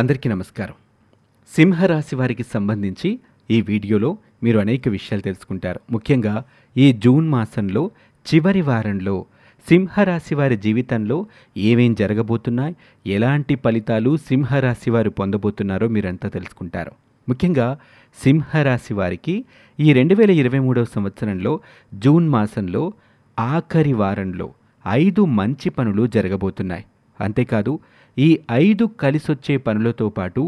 అందరికీ నమస్కారం సింహరాశి వారికి సంబంధించి ఈ వీడియోలో మీరు అనేక విషయాలు తెలుసుకుంటారు ముఖ్యంగా ఈ జూన్ మాసంలో చివరి వారంలో సింహరాశి వారి జీవితంలో ఏమేం జరగబోతున్నాయి ఎలాంటి ఫలితాలు సింహరాశి వారు పొందబోతున్నారో మీరంతా తెలుసుకుంటారు ముఖ్యంగా సింహరాశి వారికి ఈ రెండు వేల ఇరవై మూడవ సంవత్సరంలో జూన్ మాసంలో ఆఖరి వారంలో ఐదు మంచి పనులు జరగబోతున్నాయి అంతేకాదు ఈ ఐదు కలిసొచ్చే పనులతో పాటు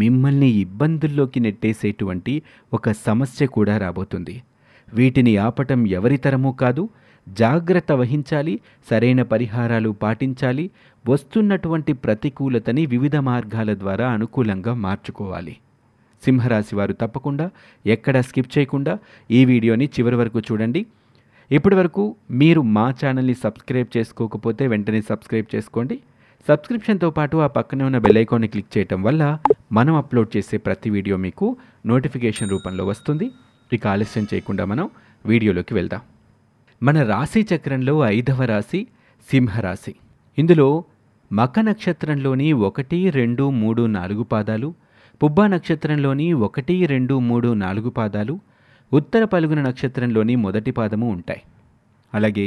మిమ్మల్ని ఇబ్బందుల్లోకి నెట్టేసేటువంటి ఒక సమస్య కూడా రాబోతుంది వీటిని ఆపటం ఎవరితరమూ కాదు జాగ్రత్త వహించాలి సరైన పరిహారాలు పాటించాలి వస్తున్నటువంటి ప్రతికూలతని వివిధ మార్గాల ద్వారా అనుకూలంగా మార్చుకోవాలి సింహరాశి వారు తప్పకుండా ఎక్కడ స్కిప్ చేయకుండా ఈ వీడియోని చివరి వరకు చూడండి ఇప్పటి వరకు మీరు మా ఛానల్ని సబ్స్క్రైబ్ చేసుకోకపోతే వెంటనే సబ్స్క్రైబ్ చేసుకోండి సబ్స్క్రిప్షన్తో పాటు ఆ పక్కనే ఉన్న బెల్ ఐకాన్ని క్లిక్ చేయటం వల్ల మనం అప్లోడ్ చేసే ప్రతి వీడియో మీకు నోటిఫికేషన్ రూపంలో వస్తుంది ఇక ఆలస్యం చేయకుండా మనం వీడియోలోకి వెళ్దాం మన రాశి చక్రంలో ఐదవ రాశి సింహరాశి ఇందులో మక నక్షత్రంలోని ఒకటి రెండు మూడు నాలుగు పాదాలు పుబ్బ నక్షత్రంలోని ఒకటి రెండు మూడు నాలుగు పాదాలు ఉత్తర పలుగున నక్షత్రంలోని మొదటి పాదము ఉంటాయి అలాగే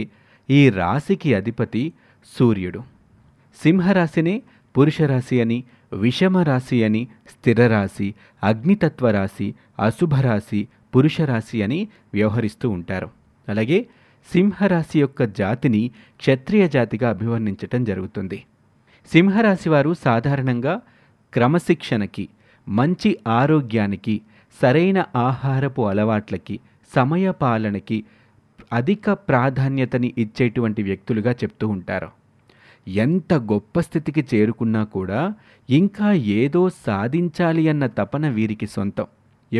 ఈ రాశికి అధిపతి సూర్యుడు సింహరాశిని పురుషరాశి అని విషమరాశి అని స్థిరరాశి అగ్నితత్వ రాశి అశుభరాశి పురుషరాశి అని వ్యవహరిస్తూ ఉంటారు అలాగే సింహరాశి యొక్క జాతిని క్షత్రియ జాతిగా అభివర్ణించటం జరుగుతుంది సింహరాశి వారు సాధారణంగా క్రమశిక్షణకి మంచి ఆరోగ్యానికి సరైన ఆహారపు అలవాట్లకి సమయపాలనకి అధిక ప్రాధాన్యతని ఇచ్చేటువంటి వ్యక్తులుగా చెప్తూ ఉంటారు ఎంత గొప్ప స్థితికి చేరుకున్నా కూడా ఇంకా ఏదో సాధించాలి అన్న తపన వీరికి సొంతం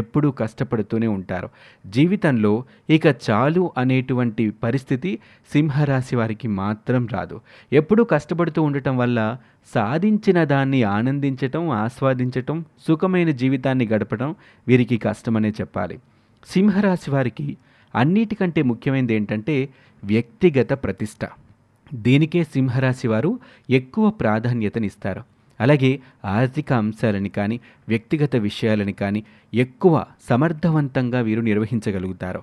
ఎప్పుడూ కష్టపడుతూనే ఉంటారు జీవితంలో ఇక చాలు అనేటువంటి పరిస్థితి సింహరాశి వారికి మాత్రం రాదు ఎప్పుడూ కష్టపడుతూ ఉండటం వల్ల సాధించిన దాన్ని ఆనందించటం ఆస్వాదించటం సుఖమైన జీవితాన్ని గడపడం వీరికి కష్టమనే చెప్పాలి సింహరాశి వారికి అన్నిటికంటే ముఖ్యమైనది ఏంటంటే వ్యక్తిగత ప్రతిష్ట దీనికే సింహరాశి వారు ఎక్కువ ప్రాధాన్యతనిస్తారు అలాగే ఆర్థిక అంశాలని కానీ వ్యక్తిగత విషయాలని కానీ ఎక్కువ సమర్థవంతంగా వీరు నిర్వహించగలుగుతారు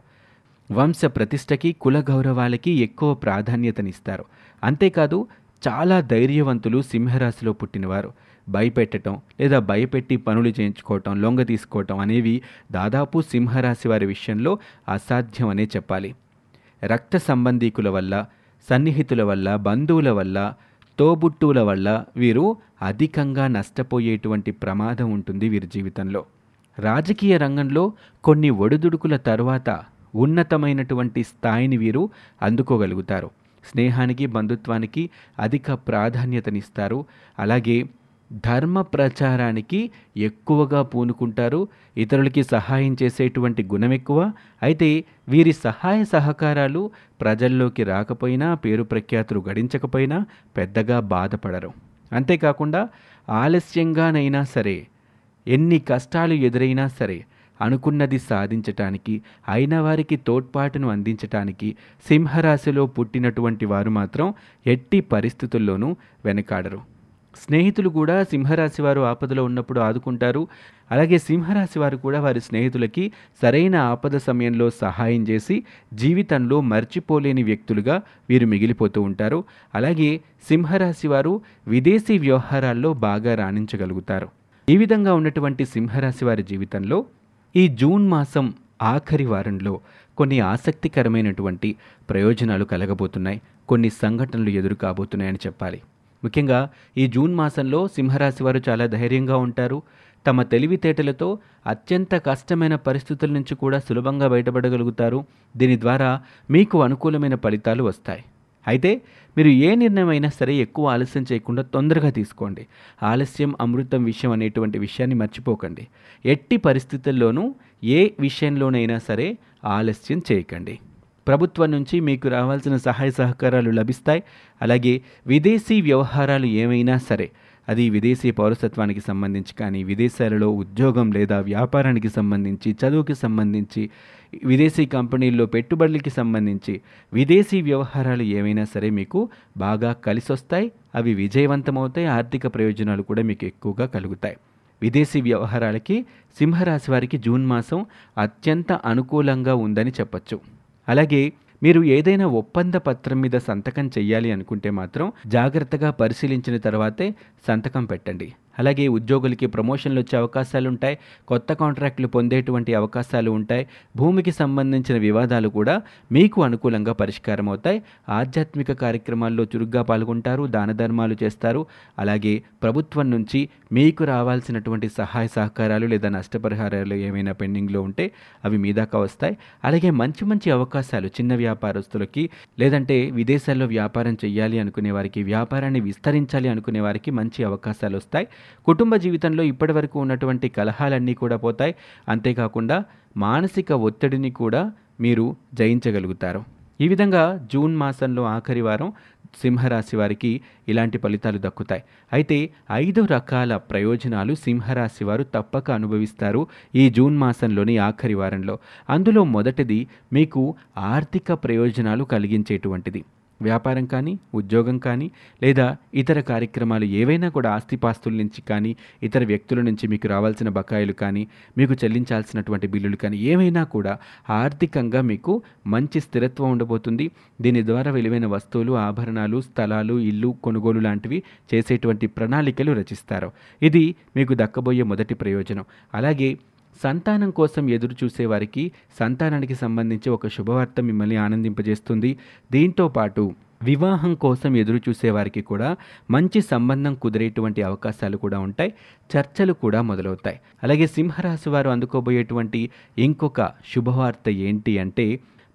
వంశ ప్రతిష్టకి కుల గౌరవాలకి ఎక్కువ ప్రాధాన్యతనిస్తారు అంతేకాదు చాలా ధైర్యవంతులు సింహరాశిలో పుట్టినవారు భయపెట్టడం లేదా భయపెట్టి పనులు చేయించుకోవటం లొంగ తీసుకోవటం అనేవి దాదాపు సింహరాశి వారి విషయంలో అసాధ్యం అనే చెప్పాలి రక్త సంబంధీకుల వల్ల సన్నిహితుల వల్ల బంధువుల వల్ల తోబుట్టువుల వల్ల వీరు అధికంగా నష్టపోయేటువంటి ప్రమాదం ఉంటుంది వీరి జీవితంలో రాజకీయ రంగంలో కొన్ని ఒడిదుడుకుల తర్వాత ఉన్నతమైనటువంటి స్థాయిని వీరు అందుకోగలుగుతారు స్నేహానికి బంధుత్వానికి అధిక ప్రాధాన్యతనిస్తారు అలాగే ధర్మ ప్రచారానికి ఎక్కువగా పూనుకుంటారు ఇతరులకి సహాయం చేసేటువంటి గుణం ఎక్కువ అయితే వీరి సహాయ సహకారాలు ప్రజల్లోకి రాకపోయినా పేరు ప్రఖ్యాతులు గడించకపోయినా పెద్దగా బాధపడరు అంతేకాకుండా ఆలస్యంగానైనా సరే ఎన్ని కష్టాలు ఎదురైనా సరే అనుకున్నది సాధించటానికి అయిన వారికి తోడ్పాటును అందించటానికి సింహరాశిలో పుట్టినటువంటి వారు మాత్రం ఎట్టి పరిస్థితుల్లోనూ వెనకాడరు స్నేహితులు కూడా సింహరాశి వారు ఆపదలో ఉన్నప్పుడు ఆదుకుంటారు అలాగే సింహరాశి వారు కూడా వారి స్నేహితులకి సరైన ఆపద సమయంలో సహాయం చేసి జీవితంలో మర్చిపోలేని వ్యక్తులుగా వీరు మిగిలిపోతూ ఉంటారు అలాగే సింహరాశి వారు విదేశీ వ్యవహారాల్లో బాగా రాణించగలుగుతారు ఈ విధంగా ఉన్నటువంటి సింహరాశి వారి జీవితంలో ఈ జూన్ మాసం ఆఖరి వారంలో కొన్ని ఆసక్తికరమైనటువంటి ప్రయోజనాలు కలగబోతున్నాయి కొన్ని సంఘటనలు ఎదురు కాబోతున్నాయని చెప్పాలి ముఖ్యంగా ఈ జూన్ మాసంలో సింహరాశి వారు చాలా ధైర్యంగా ఉంటారు తమ తెలివితేటలతో అత్యంత కష్టమైన పరిస్థితుల నుంచి కూడా సులభంగా బయటపడగలుగుతారు దీని ద్వారా మీకు అనుకూలమైన ఫలితాలు వస్తాయి అయితే మీరు ఏ నిర్ణయం అయినా సరే ఎక్కువ ఆలస్యం చేయకుండా తొందరగా తీసుకోండి ఆలస్యం అమృతం విషయం అనేటువంటి విషయాన్ని మర్చిపోకండి ఎట్టి పరిస్థితుల్లోనూ ఏ విషయంలోనైనా సరే ఆలస్యం చేయకండి ప్రభుత్వం నుంచి మీకు రావాల్సిన సహాయ సహకారాలు లభిస్తాయి అలాగే విదేశీ వ్యవహారాలు ఏమైనా సరే అది విదేశీ పౌరసత్వానికి సంబంధించి కానీ విదేశాలలో ఉద్యోగం లేదా వ్యాపారానికి సంబంధించి చదువుకి సంబంధించి విదేశీ కంపెనీల్లో పెట్టుబడులకి సంబంధించి విదేశీ వ్యవహారాలు ఏమైనా సరే మీకు బాగా కలిసొస్తాయి అవి విజయవంతమవుతాయి ఆర్థిక ప్రయోజనాలు కూడా మీకు ఎక్కువగా కలుగుతాయి విదేశీ వ్యవహారాలకి సింహరాశి వారికి జూన్ మాసం అత్యంత అనుకూలంగా ఉందని చెప్పచ్చు అలాగే మీరు ఏదైనా ఒప్పంద పత్రం మీద సంతకం చేయాలి అనుకుంటే మాత్రం జాగ్రత్తగా పరిశీలించిన తర్వాతే సంతకం పెట్టండి అలాగే ఉద్యోగులకి ప్రమోషన్లు వచ్చే అవకాశాలు ఉంటాయి కొత్త కాంట్రాక్టులు పొందేటువంటి అవకాశాలు ఉంటాయి భూమికి సంబంధించిన వివాదాలు కూడా మీకు అనుకూలంగా పరిష్కారం అవుతాయి ఆధ్యాత్మిక కార్యక్రమాల్లో చురుగ్గా పాల్గొంటారు దాన ధర్మాలు చేస్తారు అలాగే ప్రభుత్వం నుంచి మీకు రావాల్సినటువంటి సహాయ సహకారాలు లేదా నష్టపరిహారాలు ఏమైనా పెండింగ్లో ఉంటే అవి మీ దాకా వస్తాయి అలాగే మంచి మంచి అవకాశాలు చిన్న వ్యాపారస్తులకి లేదంటే విదేశాల్లో వ్యాపారం చేయాలి అనుకునే వారికి వ్యాపారాన్ని విస్తరించాలి అనుకునే వారికి మంచి అవకాశాలు వస్తాయి కుటుంబ జీవితంలో ఇప్పటివరకు ఉన్నటువంటి కలహాలన్నీ కూడా పోతాయి అంతేకాకుండా మానసిక ఒత్తిడిని కూడా మీరు జయించగలుగుతారు ఈ విధంగా జూన్ మాసంలో ఆఖరి వారం సింహరాశి వారికి ఇలాంటి ఫలితాలు దక్కుతాయి అయితే ఐదు రకాల ప్రయోజనాలు సింహరాశి వారు తప్పక అనుభవిస్తారు ఈ జూన్ మాసంలోని ఆఖరి వారంలో అందులో మొదటిది మీకు ఆర్థిక ప్రయోజనాలు కలిగించేటువంటిది వ్యాపారం కానీ ఉద్యోగం కానీ లేదా ఇతర కార్యక్రమాలు ఏవైనా కూడా ఆస్తిపాస్తుల నుంచి కానీ ఇతర వ్యక్తుల నుంచి మీకు రావాల్సిన బకాయిలు కానీ మీకు చెల్లించాల్సినటువంటి బిల్లులు కానీ ఏవైనా కూడా ఆర్థికంగా మీకు మంచి స్థిరత్వం ఉండబోతుంది దీని ద్వారా విలువైన వస్తువులు ఆభరణాలు స్థలాలు ఇల్లు కొనుగోలు లాంటివి చేసేటువంటి ప్రణాళికలు రచిస్తారు ఇది మీకు దక్కబోయే మొదటి ప్రయోజనం అలాగే సంతానం కోసం ఎదురు చూసేవారికి సంతానానికి సంబంధించి ఒక శుభవార్త మిమ్మల్ని ఆనందింపజేస్తుంది దీంతో పాటు వివాహం కోసం ఎదురు చూసేవారికి కూడా మంచి సంబంధం కుదిరేటువంటి అవకాశాలు కూడా ఉంటాయి చర్చలు కూడా మొదలవుతాయి అలాగే సింహరాశి వారు అందుకోబోయేటువంటి ఇంకొక శుభవార్త ఏంటి అంటే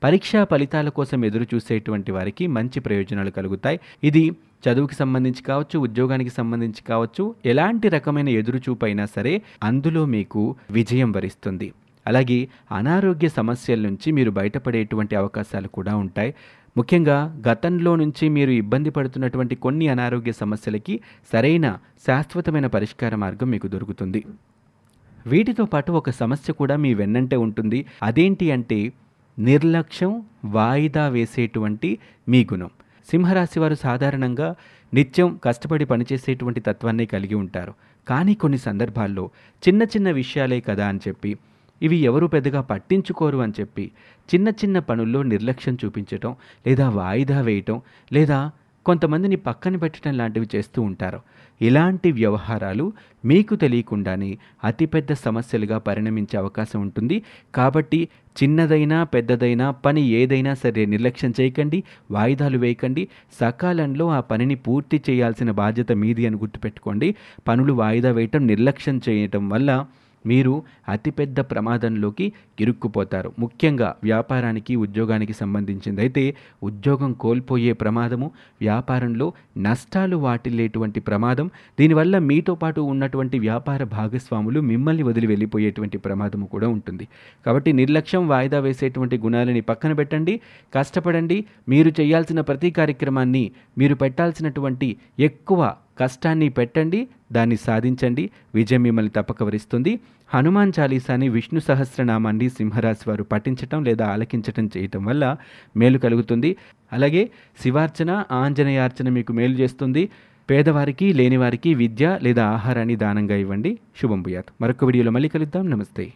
పరీక్షా ఫలితాల కోసం ఎదురు చూసేటువంటి వారికి మంచి ప్రయోజనాలు కలుగుతాయి ఇది చదువుకి సంబంధించి కావచ్చు ఉద్యోగానికి సంబంధించి కావచ్చు ఎలాంటి రకమైన ఎదురుచూపు అయినా సరే అందులో మీకు విజయం వరిస్తుంది అలాగే అనారోగ్య సమస్యల నుంచి మీరు బయటపడేటువంటి అవకాశాలు కూడా ఉంటాయి ముఖ్యంగా గతంలో నుంచి మీరు ఇబ్బంది పడుతున్నటువంటి కొన్ని అనారోగ్య సమస్యలకి సరైన శాశ్వతమైన పరిష్కార మార్గం మీకు దొరుకుతుంది వీటితో పాటు ఒక సమస్య కూడా మీ వెన్నంటే ఉంటుంది అదేంటి అంటే నిర్లక్ష్యం వాయిదా వేసేటువంటి మీ గుణం సింహరాశి వారు సాధారణంగా నిత్యం కష్టపడి పనిచేసేటువంటి తత్వాన్ని కలిగి ఉంటారు కానీ కొన్ని సందర్భాల్లో చిన్న చిన్న విషయాలే కదా అని చెప్పి ఇవి ఎవరు పెద్దగా పట్టించుకోరు అని చెప్పి చిన్న చిన్న పనుల్లో నిర్లక్ష్యం చూపించటం లేదా వాయిదా వేయటం లేదా కొంతమందిని పక్కన పెట్టడం లాంటివి చేస్తూ ఉంటారు ఇలాంటి వ్యవహారాలు మీకు తెలియకుండానే అతిపెద్ద సమస్యలుగా పరిణమించే అవకాశం ఉంటుంది కాబట్టి చిన్నదైనా పెద్దదైనా పని ఏదైనా సరే నిర్లక్ష్యం చేయకండి వాయిదాలు వేయకండి సకాలంలో ఆ పనిని పూర్తి చేయాల్సిన బాధ్యత మీది అని గుర్తుపెట్టుకోండి పనులు వాయిదా వేయటం నిర్లక్ష్యం చేయటం వల్ల మీరు అతిపెద్ద ప్రమాదంలోకి ఇరుక్కుపోతారు ముఖ్యంగా వ్యాపారానికి ఉద్యోగానికి సంబంధించింది అయితే ఉద్యోగం కోల్పోయే ప్రమాదము వ్యాపారంలో నష్టాలు వాటిల్లేటువంటి ప్రమాదం దీనివల్ల మీతో పాటు ఉన్నటువంటి వ్యాపార భాగస్వాములు మిమ్మల్ని వదిలి వెళ్ళిపోయేటువంటి ప్రమాదము కూడా ఉంటుంది కాబట్టి నిర్లక్ష్యం వాయిదా వేసేటువంటి గుణాలని పక్కన పెట్టండి కష్టపడండి మీరు చేయాల్సిన ప్రతి కార్యక్రమాన్ని మీరు పెట్టాల్సినటువంటి ఎక్కువ కష్టాన్ని పెట్టండి దాన్ని సాధించండి విజయం మిమ్మల్ని తప్పక వరిస్తుంది హనుమాన్ చాలీసాని విష్ణు సహస్రనామాన్ని సింహరాశి వారు పఠించటం లేదా ఆలకించటం చేయటం వల్ల మేలు కలుగుతుంది అలాగే శివార్చన ఆంజనేయార్చన మీకు మేలు చేస్తుంది పేదవారికి లేనివారికి విద్య లేదా ఆహారాన్ని దానంగా ఇవ్వండి శుభం భూయాత్ మరొక వీడియోలో మళ్ళీ కలుద్దాం నమస్తే